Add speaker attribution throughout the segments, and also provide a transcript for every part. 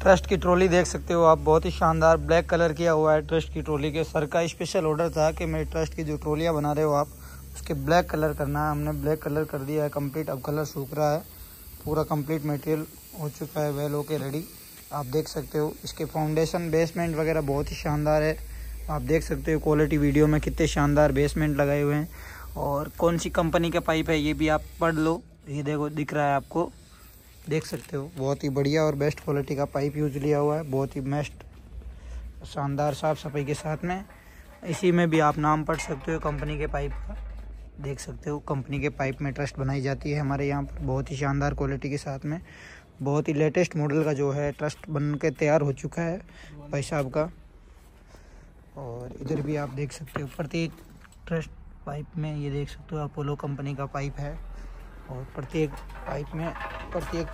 Speaker 1: Trust की trolley देख सकते हो आप बहुत ही शानदार ब्लैक कलर किया हुआ है ट्रस्ट की ट्रॉली के सर का स्पेशल ऑर्डर था कि मेरे ट्रस्ट की जो ट्रोलियाँ बना रहे हो आप उसके ब्लैक कलर करना है हमने ब्लैक कलर कर दिया है कंप्लीट अब कलर सूख रहा है पूरा कंप्लीट मटेरियल हो चुका है वेल ओके रेडी आप देख सकते हो इसके फाउंडेशन बेसमेंट वगैरह बहुत ही शानदार है आप देख सकते हो क्वालिटी वीडियो में कितने शानदार बेसमेंट लगाए हुए हैं और कौन सी कंपनी का पाइप है ये भी आप पढ़ लो ये देखो दिख रहा है आपको देख सकते हो बहुत ही बढ़िया और बेस्ट क्वालिटी का पाइप यूज लिया हुआ है बहुत ही बेस्ट शानदार साफ सफाई के साथ में इसी में भी आप नाम पढ़ सकते हो कंपनी के पाइप का देख सकते हो कंपनी के पाइप में ट्रस्ट बनाई जाती है हमारे यहाँ पर बहुत ही शानदार क्वालिटी के साथ में बहुत ही लेटेस्ट मॉडल का जो है ट्रस्ट बन के तैयार हो चुका है भाई साहब का और इधर भी आप देख सकते हो प्रत्येक ट्रस्ट पाइप में ये देख सकते हो अपोलो कंपनी का पाइप है और प्रत्येक पाइप में प्रत्येक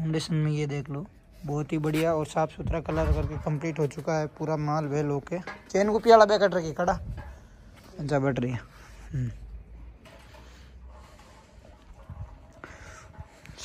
Speaker 1: फाउंडेशन में ये देख लो बहुत ही बढ़िया और साफ़ सुथरा कलर करके कंप्लीट हो चुका है पूरा माल वेल होके चेन को पियाला बैकट रखी खड़ा अच्छा बैटरी है हम्म।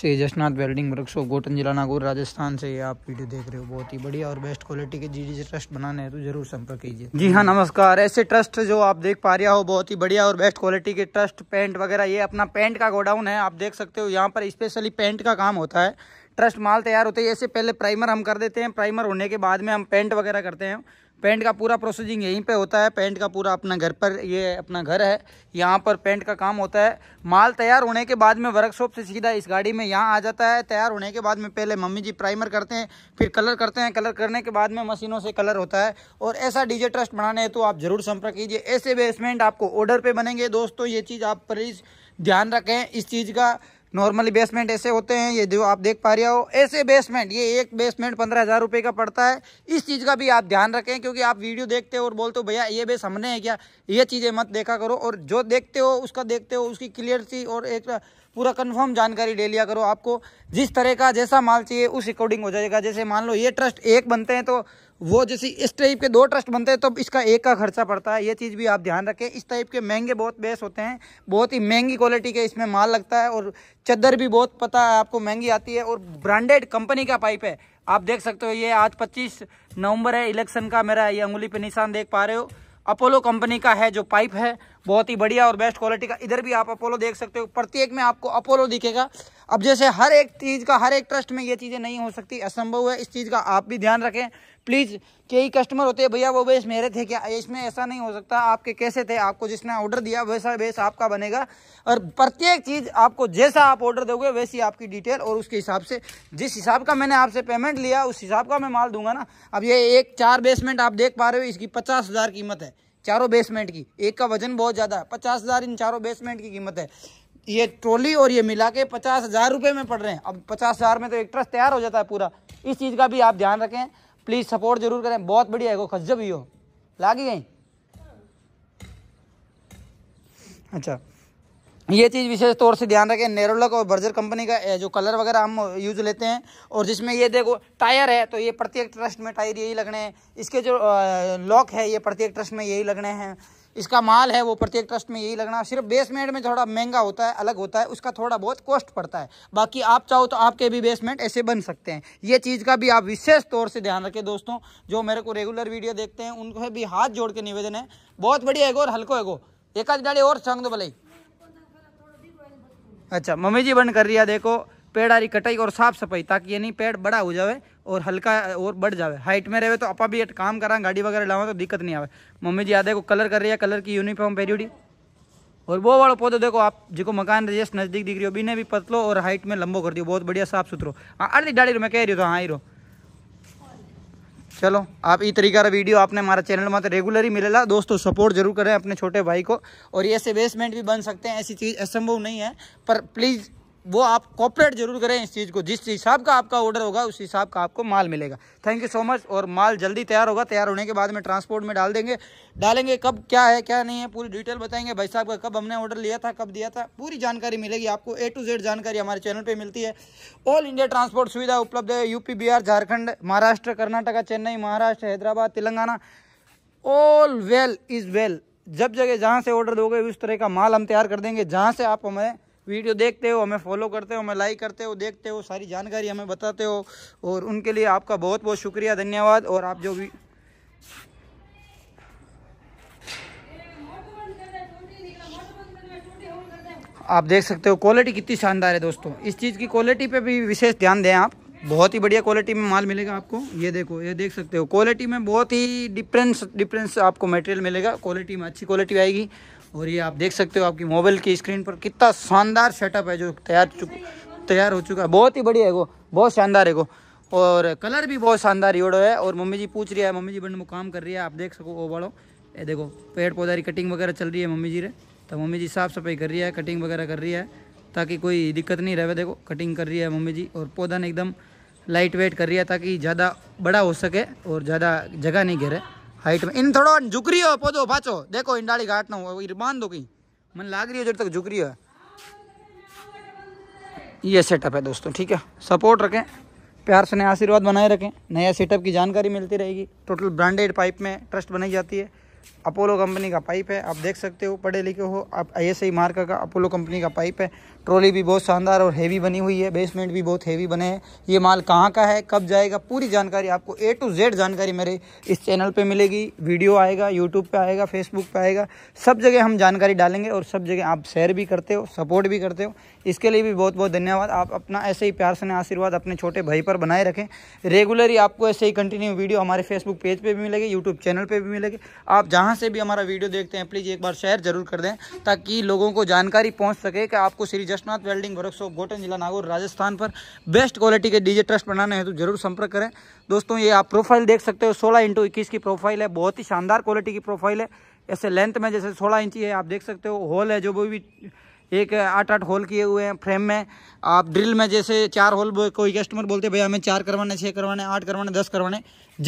Speaker 1: से जशनाथ वेल्डिंग वर्कशॉप गोटन जिला नागौर राजस्थान से आप वीडियो देख रहे हो बहुत ही बढ़िया और बेस्ट क्वालिटी के जी ट्रस्ट बनाने हैं तो जरूर संपर्क कीजिए जी हाँ नमस्कार ऐसे ट्रस्ट जो आप देख पा रहे हो बहुत ही बढ़िया और बेस्ट क्वालिटी के ट्रस्ट पेंट वगैरह ये अपना पेंट का गोडाउन है आप देख सकते हो यहाँ पर स्पेशली पेंट का काम होता है ट्रस्ट माल तैयार होते हैं ऐसे पहले प्राइमर हम कर देते हैं प्राइमर होने के बाद में हम पेंट वगैरह करते हैं पेंट का पूरा प्रोसेसिंग यहीं पे होता है पेंट का पूरा अपना घर पर ये अपना घर है यहाँ पर पेंट का काम होता है माल तैयार होने के बाद में वर्कशॉप से सीधा इस गाड़ी में यहाँ आ जाता है तैयार होने के बाद में पहले मम्मी जी प्राइमर करते हैं फिर कलर करते हैं कलर करने के बाद में मशीनों से कलर होता है और ऐसा डीजे ट्रस्ट बनाने हैं तो आप ज़रूर संपर्क कीजिए ऐसे बेसमेंट आपको ऑर्डर पर बनेंगे दोस्तों ये चीज़ आप प्लीज ध्यान रखें इस चीज़ का नॉर्मली बेसमेंट ऐसे होते हैं ये जो आप देख पा रहे हो ऐसे बेसमेंट ये एक बेसमेंट पंद्रह हज़ार रुपये का पड़ता है इस चीज़ का भी आप ध्यान रखें क्योंकि आप वीडियो देखते हो और बोलते हो भैया ये बेस हमने है क्या ये चीज़ें मत देखा करो और जो देखते हो उसका देखते हो उसकी क्लियरिटी और एक पूरा कंफर्म जानकारी ले लिया करो आपको जिस तरह का जैसा माल चाहिए उस अकॉर्डिंग हो जाएगा जैसे मान लो ये ट्रस्ट एक बनते हैं तो वो जैसे इस टाइप के दो ट्रस्ट बनते हैं तो इसका एक का खर्चा पड़ता है ये चीज़ भी आप ध्यान रखें इस टाइप के महंगे बहुत बेस होते हैं बहुत ही महंगी क्वालिटी के इसमें माल लगता है और चद्दर भी बहुत पता है आपको महंगी आती है और ब्रांडेड कंपनी का पाइप है आप देख सकते हो ये आज पच्चीस नवंबर है इलेक्शन का मेरा ये अंगुली पर निशान देख पा रहे हो अपोलो कंपनी का है जो पाइप है बहुत ही बढ़िया और बेस्ट क्वालिटी का इधर भी आप अपोलो देख सकते हो प्रत्येक में आपको अपोलो दिखेगा अब जैसे हर एक चीज़ का हर एक ट्रस्ट में ये चीज़ें नहीं हो सकती असंभव है इस चीज़ का आप भी ध्यान रखें प्लीज़ कई कस्टमर होते हैं भैया वो बेस मेरे थे क्या इसमें ऐसा नहीं हो सकता आपके कैसे थे आपको जिसने ऑर्डर दिया वैसा बेस आपका बनेगा और प्रत्येक चीज़ आपको जैसा आप ऑर्डर दोगे वैसी आपकी डिटेल और उसके हिसाब से जिस हिसाब का मैंने आपसे पेमेंट लिया उस हिसाब का मैं माल दूंगा ना अब ये एक चार बेसमेंट आप देख पा रहे हो इसकी पचास हज़ार कीमत है चारों बेसमेंट की एक का वजन बहुत ज़्यादा है पचास हज़ार इन चारों बेसमेंट की कीमत है ये ट्रॉली और ये मिला के पचास हज़ार रुपये में पड़ रहे हैं अब पचास हज़ार में तो एक ट्रस्ट तैयार हो जाता है पूरा इस चीज़ का भी आप ध्यान रखें प्लीज़ सपोर्ट जरूर करें बहुत बढ़िया है वो खज्जब ही हो लागी गई अच्छा ये चीज़ विशेष तौर से ध्यान रखें नेरोलक और बर्जर कंपनी का जो कलर वगैरह हम यूज लेते हैं और जिसमें ये देखो टायर है तो ये प्रत्येक ट्रस्ट में टायर यही लगने हैं इसके जो लॉक है ये प्रत्येक ट्रस्ट में यही लगने हैं इसका माल है वो प्रत्येक ट्रस्ट में यही लगना सिर्फ बेसमेंट में थोड़ा महंगा होता है अलग होता है उसका थोड़ा बहुत कॉस्ट पड़ता है बाकी आप चाहो तो आपके भी बेसमेंट ऐसे बन सकते हैं ये चीज़ का भी आप विशेष तौर से ध्यान रखें दोस्तों जो मेरे को रेगुलर वीडियो देखते हैं उनको भी हाथ जोड़ के निवेदन है बहुत बढ़िया एगो और हल्को एगो एक आज डाली और चंग दो भलाई अच्छा मम्मी जी बंद कर रही है देखो पेड़ आरी कटाई और साफ सफाई ताकि नहीं पेड़ बड़ा हो जाए और हल्का और बढ़ जावे हाइट में रहे तो अपा भी एक काम करा गाड़ी वगैरह लावा तो दिक्कत नहीं आवे मम्मी जी आ देखो कलर कर रही है कलर की यूनिफॉर्म पहरी उड़ी और वो वाला पौधो देखो आप जो मकान जस्ट नज़दीक दिख रही हो बिने भी पतलो और हाइट में लंबो कर दियो बहुत बढ़िया साफ सुथरो हाँ अड़ी डाड़ी मैं कह रही हूँ तो हाँ ही रहो चलो आप ये तरीका का वीडियो आपने हमारा चैनल में रेगुलर तो ही मिलेगा दोस्तों सपोर्ट जरूर करें अपने छोटे भाई को और ये ऐसे बेसमेंट भी बन सकते हैं ऐसी चीज़ असंभव नहीं है पर प्लीज़ वो आप कॉपरेट जरूर करें इस चीज़ को जिस हिसाब का आपका ऑर्डर होगा उस हिसाब का आपको माल मिलेगा थैंक यू सो मच और माल जल्दी तैयार होगा तैयार होने के बाद में ट्रांसपोर्ट में डाल देंगे डालेंगे कब क्या है क्या नहीं है पूरी डिटेल बताएंगे भाई साहब का कब हमने ऑर्डर लिया था कब दिया था पूरी जानकारी मिलेगी आपको ए टू जेड जानकारी हमारे चैनल पर मिलती है ऑल इंडिया ट्रांसपोर्ट सुविधा उपलब्ध है UP Bihar Jharkhand Maharashtra Karnataka Chennai Maharashtra Hyderabad Telangana all well is well जब जगह जहाँ से ऑर्डर दोगे उस तरह का माल हम तैयार कर देंगे जहाँ से आप हमें वीडियो देखते हो हमें फॉलो करते हो हमें लाइक करते हो देखते हो सारी जानकारी हमें बताते हो और उनके लिए आपका बहुत बहुत शुक्रिया धन्यवाद और आप जो भी आप देख सकते हो क्वालिटी कितनी शानदार है दोस्तों इस चीज़ की क्वालिटी पे भी विशेष ध्यान दें आप बहुत ही बढ़िया क्वालिटी में माल मिलेगा आपको ये देखो ये देख सकते हो क्वालिटी में बहुत ही डिफरेंस डिफरेंस आपको मटेरियल मिलेगा क्वालिटी में अच्छी क्वालिटी आएगी और ये आप देख सकते हो आपकी मोबाइल की स्क्रीन पर कितना शानदार सेटअप है जो तैयार तैयार हो चुका है बहुत ही बढ़िया है वो बहुत शानदार है वो और कलर भी बहुत शानदार योड़ो है और मम्मी जी पूछ रही है मम्मी जी बन में काम कर रही है आप देख सको वो बड़ो ये देखो पेड़ पौधा की कटिंग वगैरह चल रही है मम्मी जी रे तो मम्मी जी साफ़ सफाई कर रही है कटिंग वगैरह कर रही है ताकि कोई दिक्कत नहीं रहे देखो कटिंग कर रही है मम्मी जी और पौधा ने एकदम लाइट वेट कर रही है ताकि ज़्यादा बड़ा हो सके और ज़्यादा जगह नहीं घेरे हाइट में इन थोड़ो झुक रही हो पौधो पाचो देखो इन डाली घाट ना हो बांध दो कहीं मन लाग रही हो जब तक झुक रही हो ये सेटअप है दोस्तों ठीक है सपोर्ट रखें प्यार से नया आशीर्वाद बनाए रखें नया सेटअप की जानकारी मिलती रहेगी टोटल ब्रांडेड पाइप में ट्रस्ट बनाई जाती है अपोलो कंपनी का पाइप है आप देख सकते हो पढ़े लिखे हो आप आई ही आई का अपोलो कंपनी का पाइप है ट्रॉली भी बहुत शानदार और हैवी बनी हुई है बेसमेंट भी बहुत हैवी बने हैं ये माल कहाँ का है कब जाएगा पूरी जानकारी आपको ए टू जेड जानकारी मेरे इस चैनल पे मिलेगी वीडियो आएगा यूट्यूब पे आएगा फेसबुक पे आएगा सब जगह हम जानकारी डालेंगे और सब जगह आप शेयर भी करते हो सपोर्ट भी करते हो इसके लिए भी बहुत बहुत धन्यवाद आप अपना ऐसे ही प्यार से आशीर्वाद अपने छोटे भाई पर बनाए रखें रेगुलरली आपको ऐसे ही कंटिन्यू वीडियो हमारे फेसबुक पेज पर भी मिलेगी यूट्यूब चैनल पर भी मिलेगी आप जहाँ से भी हमारा वीडियो देखते हैं प्लीज़ एक बार शेयर जरूर कर दें ताकि लोगों को जानकारी पहुँच सके कि आपको श्री जसनाथ वेल्डिंग वर्कशॉप गोटन जिला नागौर राजस्थान पर बेस्ट क्वालिटी के डीजे ट्रस्ट बनाने हैं तो जरूर संपर्क करें दोस्तों ये आप प्रोफाइल देख सकते हो सोलह इंटू इक्कीस की प्रोफाइल है बहुत ही शानदार क्वालिटी की प्रोफाइल है ऐसे लेंथ में जैसे सोलह इंची है आप देख सकते हो होल है जो भी एक आठ आठ होल किए हुए हैं फ्रेम में आप ड्रिल में जैसे चार होल कोई कस्टमर बोलते भैया हमें चार करवाने छः करवाने आठ करवाने दस करवाने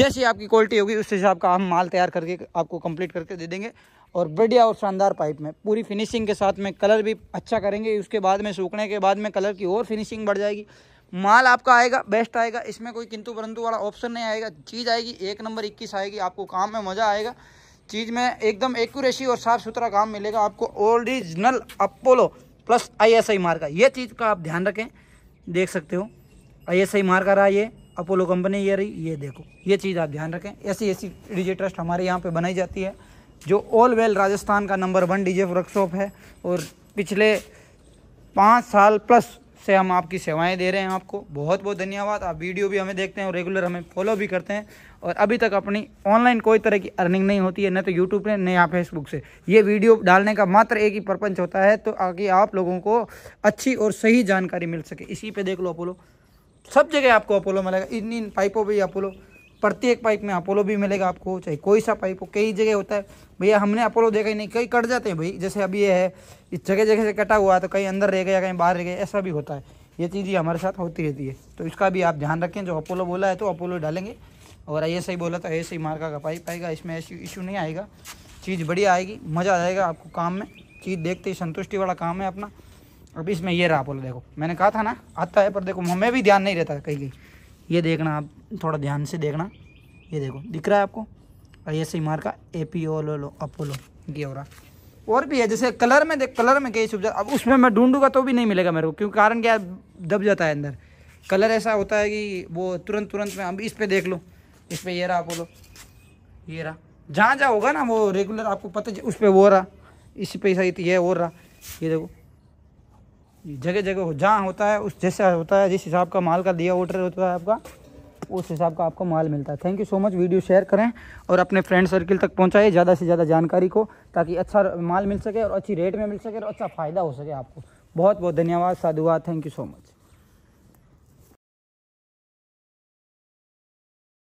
Speaker 1: जैसी आपकी क्वालिटी होगी उस हिसाब का हम माल तैयार करके आपको कंप्लीट करके दे देंगे और बढ़िया और शानदार पाइप में पूरी फिनिशिंग के साथ में कलर भी अच्छा करेंगे उसके बाद में सूखने के बाद में कलर की और फिनिशिंग बढ़ जाएगी माल आपका आएगा बेस्ट आएगा इसमें कोई किंतु परंतु वाला ऑप्शन नहीं आएगा चीज़ आएगी एक नंबर इक्कीस आएगी आपको काम में मज़ा आएगा चीज़ में एकदम एक्यूरेसी और साफ़ सुथरा काम मिलेगा आपको original Apollo plus I I मार्का ये चीज़ का आप ध्यान रखें देख सकते हो आई मार मार्का रहा ये अपोलो कंपनी ये रही ये देखो ये चीज़ आप ध्यान रखें ऐसी ऐसी डिजिट्रस्ट ट्रस्ट हमारे यहाँ पे बनाई जाती है जो ऑल वेल राजस्थान का नंबर वन डीजे वर्कशॉप है और पिछले पाँच साल प्लस से हम आपकी सेवाएं दे रहे हैं आपको बहुत बहुत धन्यवाद आप वीडियो भी हमें देखते हैं और रेगुलर हमें फॉलो भी करते हैं और अभी तक अपनी ऑनलाइन कोई तरह की अर्निंग नहीं होती है न तो यूट्यूब पे न या फेसबुक से ये वीडियो डालने का मात्र एक ही परपंच होता है तो आगे आप लोगों को अच्छी और सही जानकारी मिल सके इसी पर देख लो अपोलो सब जगह आपको अपोलो मिलेगा इन इन पाइपों पर अपोलो प्रत्येक पाइप में अपोलो भी मिलेगा आपको चाहे कोई सा पाइप हो कई जगह होता है भैया हमने अपोलो देखा ही नहीं कई कट जाते हैं भाई जैसे अभी ये है इस जगह जगह से कटा हुआ है तो कहीं अंदर रह गया कहीं बाहर रह गया ऐसा भी होता है ये चीज़ ही हमारे साथ होती रहती है तो इसका भी आप ध्यान रखें जो अपोलो बोला है तो अपोलो डालेंगे और ऐसे ही बोला तो ऐसे सही मार्का का पाइप आएगा इसमें ऐसी इशू नहीं आएगा चीज़ बढ़िया आएगी मज़ा आ जाएगा आपको काम में चीज़ देखते ही संतुष्टि वाला काम है अपना अब इसमें ये रहा अपोलो देखो मैंने कहा था ना आता है पर देखो हमें भी ध्यान नहीं रहता कहीं कहीं ये देखना आप थोड़ा ध्यान से देखना ये देखो दिख रहा है आपको आई एस मार का A P O low low Apollo ये हो रहा और भी है जैसे कलर में देख कलर में कई सुविधा अब उसमें मैं ढूंढूंगा तो भी नहीं मिलेगा मेरे को क्योंकि कारण क्या दब जाता है अंदर कलर ऐसा होता है कि वो तुरंत तुरंत में अब इस पर देख लो इस पर ये रहा अपोलो ये रहा जहाँ जहाँ होगा ना वो रेगुलर आपको पता उस पर वो रहा इस पर सही ये और रहा ये देखो जगह जगह हो जहाँ होता है उस जैसा होता है जिस हिसाब का माल का दिया ऑर्डर होता है आपका उस हिसाब का आपको माल मिलता है thank you so much video share करें और अपने फ्रेंड सर्किल तक पहुँचाइए ज़्यादा से ज़्यादा जानकारी को ताकि अच्छा माल मिल सके और अच्छी रेट में मिल सके और अच्छा फ़ायदा हो सके आपको बहुत बहुत धन्यवाद साधुवाद थैंक यू सो मच